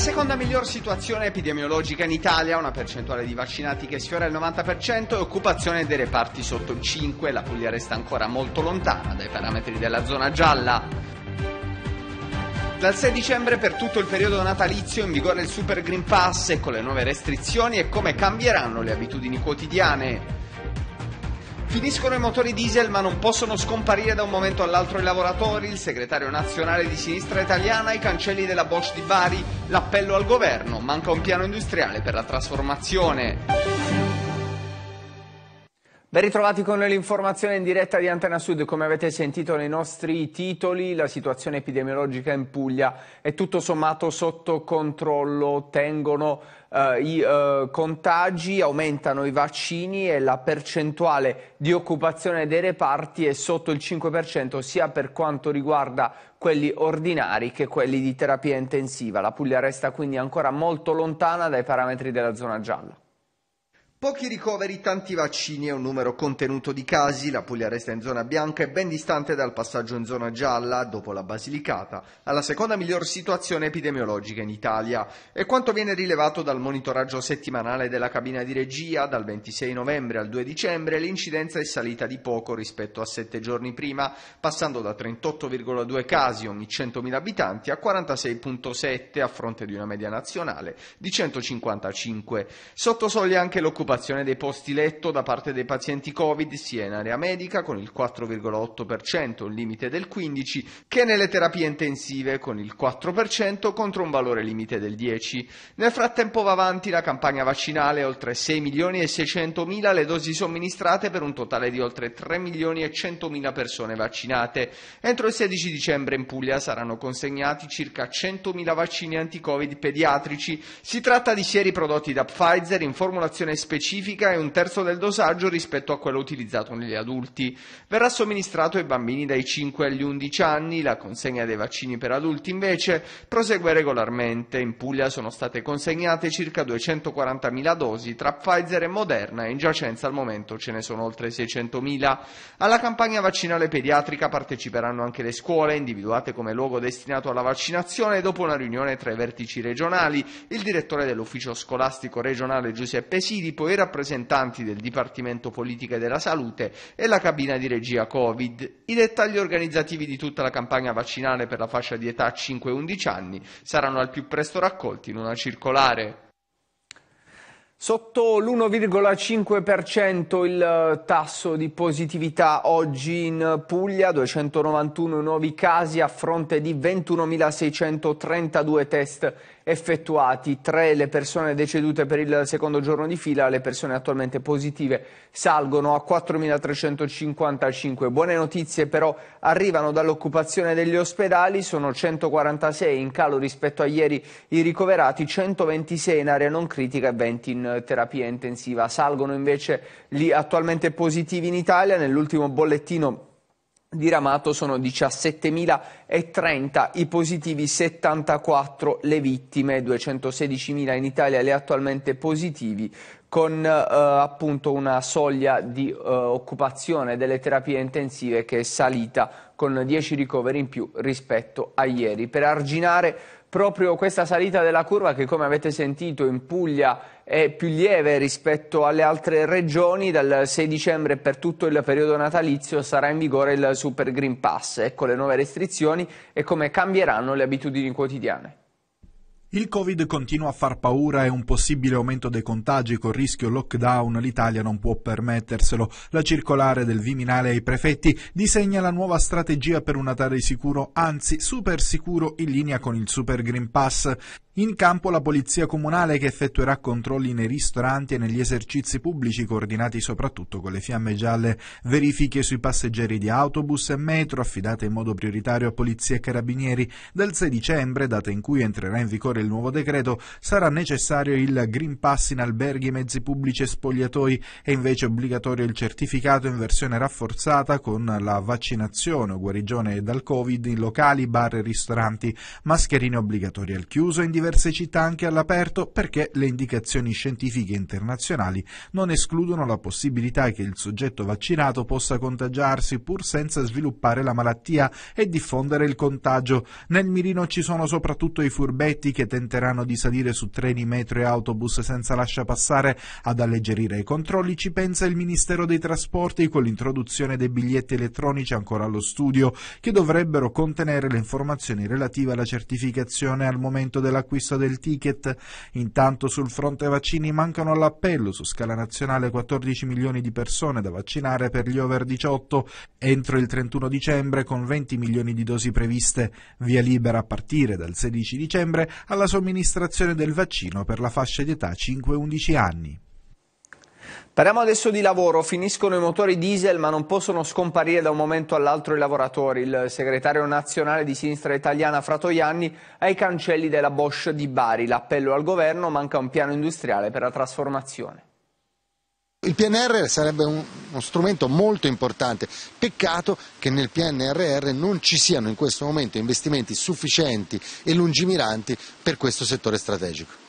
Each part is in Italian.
seconda miglior situazione epidemiologica in Italia, una percentuale di vaccinati che sfiora il 90% e occupazione dei reparti sotto il 5%. La Puglia resta ancora molto lontana dai parametri della zona gialla. Dal 6 dicembre per tutto il periodo natalizio in vigore il Super Green Pass e con le nuove restrizioni e come cambieranno le abitudini quotidiane. Finiscono i motori diesel ma non possono scomparire da un momento all'altro i lavoratori, il segretario nazionale di sinistra italiana, i cancelli della Bosch di Bari, l'appello al governo, manca un piano industriale per la trasformazione. Ben ritrovati con l'informazione in diretta di Antena Sud. Come avete sentito nei nostri titoli, la situazione epidemiologica in Puglia è tutto sommato sotto controllo. Tengono eh, i eh, contagi, aumentano i vaccini e la percentuale di occupazione dei reparti è sotto il 5% sia per quanto riguarda quelli ordinari che quelli di terapia intensiva. La Puglia resta quindi ancora molto lontana dai parametri della zona gialla. Pochi ricoveri, tanti vaccini e un numero contenuto di casi, la Puglia resta in zona bianca e ben distante dal passaggio in zona gialla, dopo la Basilicata, alla seconda miglior situazione epidemiologica in Italia. E quanto viene rilevato dal monitoraggio settimanale della cabina di regia, dal 26 novembre al 2 dicembre l'incidenza è salita di poco rispetto a sette giorni prima, passando da 38,2 casi ogni 100.000 abitanti a 46,7 a fronte di una media nazionale di 155. Sotto soglia anche l'occupazione L'occupazione dei posti letto da parte dei pazienti Covid sia in area medica con il 4,8%, un limite del 15%, che nelle terapie intensive con il 4% contro un valore limite del 10%. Nel frattempo va avanti la campagna vaccinale, oltre 6 milioni e 600 mila le dosi somministrate per un totale di oltre 3 milioni e 100 mila persone vaccinate. Entro il 16 dicembre in Puglia saranno consegnati circa 100 mila vaccini anti-Covid pediatrici. Si tratta di sieri prodotti da Pfizer in formulazione specifica specifica e un terzo del dosaggio rispetto a quello utilizzato negli adulti. Verrà somministrato ai bambini dai 5 agli 11 anni, la consegna dei vaccini per adulti invece prosegue regolarmente. In Puglia sono state consegnate circa 240.000 dosi tra Pfizer e Moderna e in giacenza al momento ce ne sono oltre 600.000. Alla campagna vaccinale pediatrica parteciperanno anche le scuole individuate come luogo destinato alla vaccinazione dopo una riunione tra i vertici regionali, il direttore dell'ufficio scolastico regionale Giuseppe Sidi poi e rappresentanti del Dipartimento Politica e della Salute e la cabina di regia Covid. I dettagli organizzativi di tutta la campagna vaccinale per la fascia di età 5-11 anni saranno al più presto raccolti in una circolare. Sotto l'1,5% il eh, tasso di positività oggi in Puglia, 291 nuovi casi a fronte di 21.632 test effettuati, tre le persone decedute per il secondo giorno di fila, le persone attualmente positive salgono a 4.355. Buone notizie però arrivano dall'occupazione degli ospedali, sono 146 in calo rispetto a ieri i ricoverati, 126 in area non critica e 20 in terapia intensiva. Salgono invece gli attualmente positivi in Italia, nell'ultimo bollettino diramato sono 17.030 i positivi, 74 le vittime, 216.000 in Italia le attualmente positivi con eh, appunto una soglia di eh, occupazione delle terapie intensive che è salita con 10 ricoveri in più rispetto a ieri. Per arginare proprio questa salita della curva che come avete sentito in Puglia è più lieve rispetto alle altre regioni, dal 6 dicembre per tutto il periodo natalizio sarà in vigore il Super Green Pass, ecco le nuove restrizioni e come cambieranno le abitudini quotidiane. Il Covid continua a far paura e un possibile aumento dei contagi con rischio lockdown l'Italia non può permetterselo. La circolare del Viminale ai prefetti disegna la nuova strategia per un Natale sicuro, anzi super sicuro in linea con il Super Green Pass. In campo la Polizia Comunale che effettuerà controlli nei ristoranti e negli esercizi pubblici coordinati soprattutto con le fiamme gialle, verifiche sui passeggeri di autobus e metro affidate in modo prioritario a Polizia e Carabinieri. Dal 6 dicembre, data in cui entrerà in vigore il nuovo decreto, sarà necessario il Green Pass in alberghi, mezzi pubblici e spogliatoi e invece obbligatorio il certificato in versione rafforzata con la vaccinazione o guarigione dal Covid in locali, bar e ristoranti, mascherine obbligatorie al chiuso e in diversi diverse città anche all'aperto perché le indicazioni scientifiche internazionali non escludono la possibilità che il soggetto vaccinato possa contagiarsi pur senza sviluppare la malattia e diffondere il contagio. Nel mirino ci sono soprattutto i furbetti che tenteranno di salire su treni, metro e autobus senza lascia passare. Ad alleggerire i controlli ci pensa il Ministero dei Trasporti con l'introduzione dei biglietti elettronici ancora allo studio che dovrebbero contenere le informazioni relative alla certificazione al momento della l'acquisto del ticket. Intanto sul fronte vaccini mancano all'appello su scala nazionale 14 milioni di persone da vaccinare per gli over 18 entro il 31 dicembre con 20 milioni di dosi previste. Via libera a partire dal 16 dicembre alla somministrazione del vaccino per la fascia di età 5-11 anni. Parliamo adesso di lavoro, finiscono i motori diesel ma non possono scomparire da un momento all'altro i lavoratori. Il segretario nazionale di sinistra italiana Fratoianni ai cancelli della Bosch di Bari. L'appello al governo manca un piano industriale per la trasformazione. Il PNR sarebbe un, uno strumento molto importante, peccato che nel PNRR non ci siano in questo momento investimenti sufficienti e lungimiranti per questo settore strategico.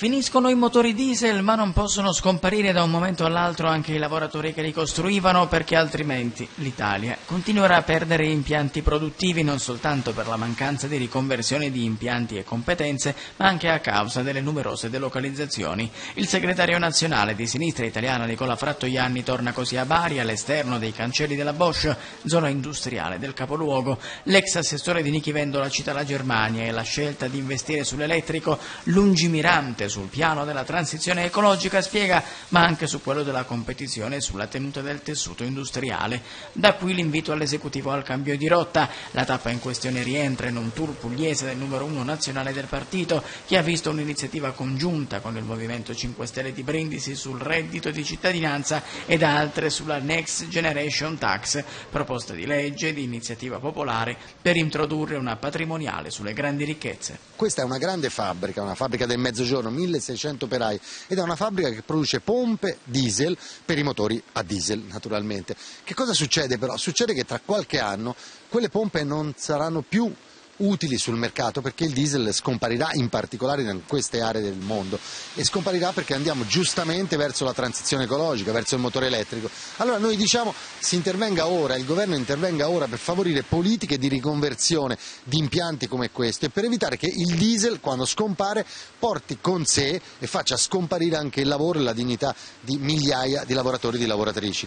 Finiscono i motori diesel ma non possono scomparire da un momento all'altro anche i lavoratori che li costruivano perché altrimenti l'Italia continuerà a perdere impianti produttivi non soltanto per la mancanza di riconversione di impianti e competenze ma anche a causa delle numerose delocalizzazioni. Il segretario nazionale di sinistra italiana Nicola Frattoianni torna così a Bari all'esterno dei cancelli della Bosch, zona industriale del capoluogo. L'ex assessore di Nichi Vendola cita la Germania e la scelta di investire sull'elettrico lungimirante sul piano della transizione ecologica, spiega, ma anche su quello della competizione e sulla tenuta del tessuto industriale. Da qui l'invito all'esecutivo al cambio di rotta. La tappa in questione rientra in un tour pugliese del numero uno nazionale del partito, che ha visto un'iniziativa congiunta con il Movimento 5 Stelle di Brindisi sul reddito di cittadinanza ed altre sulla Next Generation Tax, proposta di legge di iniziativa popolare per introdurre una patrimoniale sulle grandi ricchezze. Questa è una grande fabbrica, una fabbrica del Mezzogiorno, 1600 operai ed è una fabbrica che produce pompe diesel per i motori a diesel naturalmente. Che cosa succede però? Succede che tra qualche anno quelle pompe non saranno più utili sul mercato perché il diesel scomparirà in particolare in queste aree del mondo e scomparirà perché andiamo giustamente verso la transizione ecologica, verso il motore elettrico. Allora noi diciamo si intervenga ora, il governo intervenga ora per favorire politiche di riconversione di impianti come questo e per evitare che il diesel quando scompare porti con sé e faccia scomparire anche il lavoro e la dignità di migliaia di lavoratori e di lavoratrici.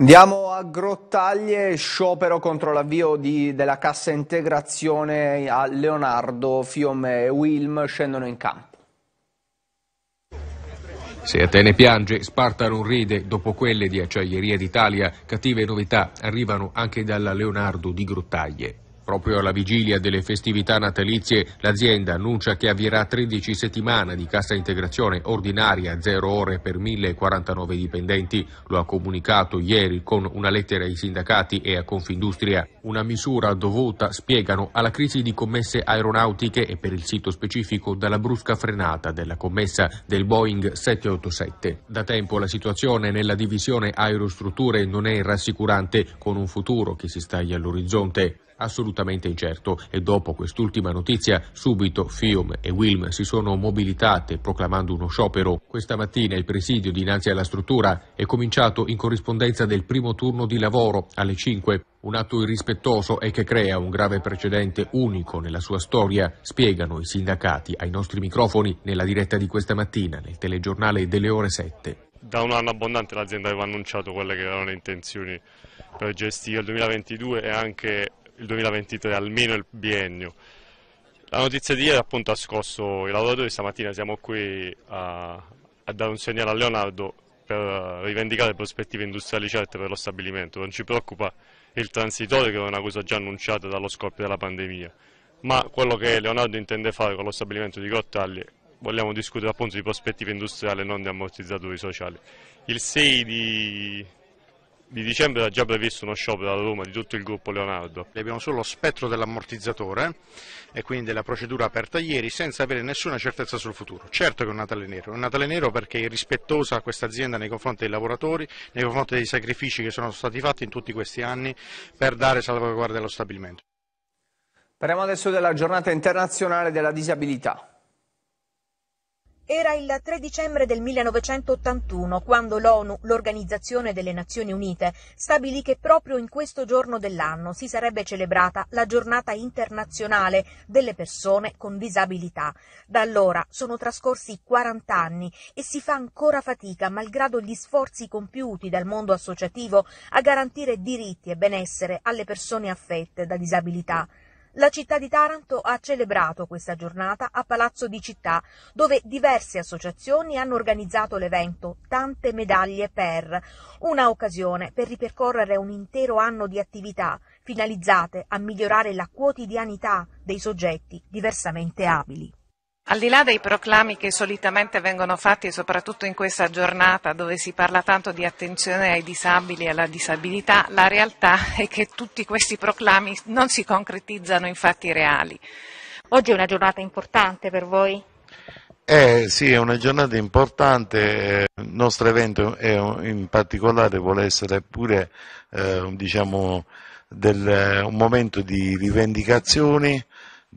Andiamo a Grottaglie, sciopero contro l'avvio della cassa integrazione a Leonardo, Fiume e Wilm scendono in campo. Se Atene piange, Sparta non ride, dopo quelle di Acciaieria d'Italia, cattive novità arrivano anche dalla Leonardo di Grottaglie. Proprio alla vigilia delle festività natalizie l'azienda annuncia che avvierà 13 settimane di cassa integrazione ordinaria a 0 ore per 1049 dipendenti. Lo ha comunicato ieri con una lettera ai sindacati e a Confindustria. Una misura dovuta, spiegano, alla crisi di commesse aeronautiche e per il sito specifico dalla brusca frenata della commessa del Boeing 787. Da tempo la situazione nella divisione aerostrutture non è rassicurante con un futuro che si staglia all'orizzonte assolutamente incerto e dopo quest'ultima notizia subito Fium e WILM si sono mobilitate proclamando uno sciopero. Questa mattina il presidio dinanzi alla struttura è cominciato in corrispondenza del primo turno di lavoro alle 5. Un atto irrispettoso e che crea un grave precedente unico nella sua storia, spiegano i sindacati ai nostri microfoni nella diretta di questa mattina nel telegiornale delle ore 7. Da un anno abbondante l'azienda aveva annunciato quelle che erano le intenzioni per gestire il 2022 e anche il 2023, almeno il biennio. La notizia di ieri appunto ha scosso i lavoratori, stamattina siamo qui a, a dare un segnale a Leonardo per rivendicare prospettive industriali certe per lo stabilimento. Non ci preoccupa il transitorio che è una cosa già annunciata dallo scoppio della pandemia, ma quello che Leonardo intende fare con lo stabilimento di Grottagli vogliamo discutere appunto di prospettive industriali e non di ammortizzatori sociali. Il 6 di, di dicembre era già previsto uno sciopero alla Roma di tutto il gruppo Leonardo. Abbiamo solo lo spettro dell'ammortizzatore eh, e quindi della procedura aperta ieri senza avere nessuna certezza sul futuro. Certo che è un Natale nero, è un Natale nero perché è irrispettosa questa azienda nei confronti dei lavoratori, nei confronti dei sacrifici che sono stati fatti in tutti questi anni per dare salvaguardia allo stabilimento. Parliamo adesso della giornata internazionale della disabilità. Era il 3 dicembre del 1981 quando l'ONU, l'Organizzazione delle Nazioni Unite, stabilì che proprio in questo giorno dell'anno si sarebbe celebrata la giornata internazionale delle persone con disabilità. Da allora sono trascorsi 40 anni e si fa ancora fatica, malgrado gli sforzi compiuti dal mondo associativo, a garantire diritti e benessere alle persone affette da disabilità. La città di Taranto ha celebrato questa giornata a Palazzo di Città, dove diverse associazioni hanno organizzato l'evento Tante medaglie per, una occasione per ripercorrere un intero anno di attività finalizzate a migliorare la quotidianità dei soggetti diversamente abili. Al di là dei proclami che solitamente vengono fatti, soprattutto in questa giornata dove si parla tanto di attenzione ai disabili e alla disabilità, la realtà è che tutti questi proclami non si concretizzano in fatti reali. Oggi è una giornata importante per voi? Eh, sì, è una giornata importante, eh, il nostro evento è, in particolare vuole essere pure eh, diciamo, del, eh, un momento di rivendicazioni,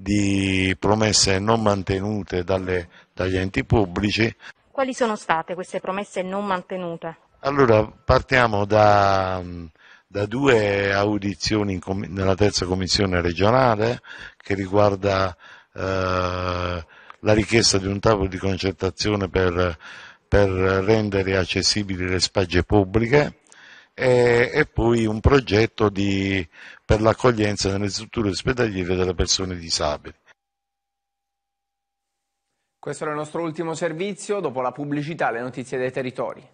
di promesse non mantenute dalle, dagli enti pubblici. Quali sono state queste promesse non mantenute? Allora, partiamo da, da due audizioni com- nella terza commissione regionale che riguarda eh, la richiesta di un tavolo di concertazione per, per rendere accessibili le spagge pubbliche e, e poi un progetto di, per l'accoglienza nelle strutture ospedaliere delle persone disabili. Questo era il nostro ultimo servizio, dopo la pubblicità le notizie dei territori.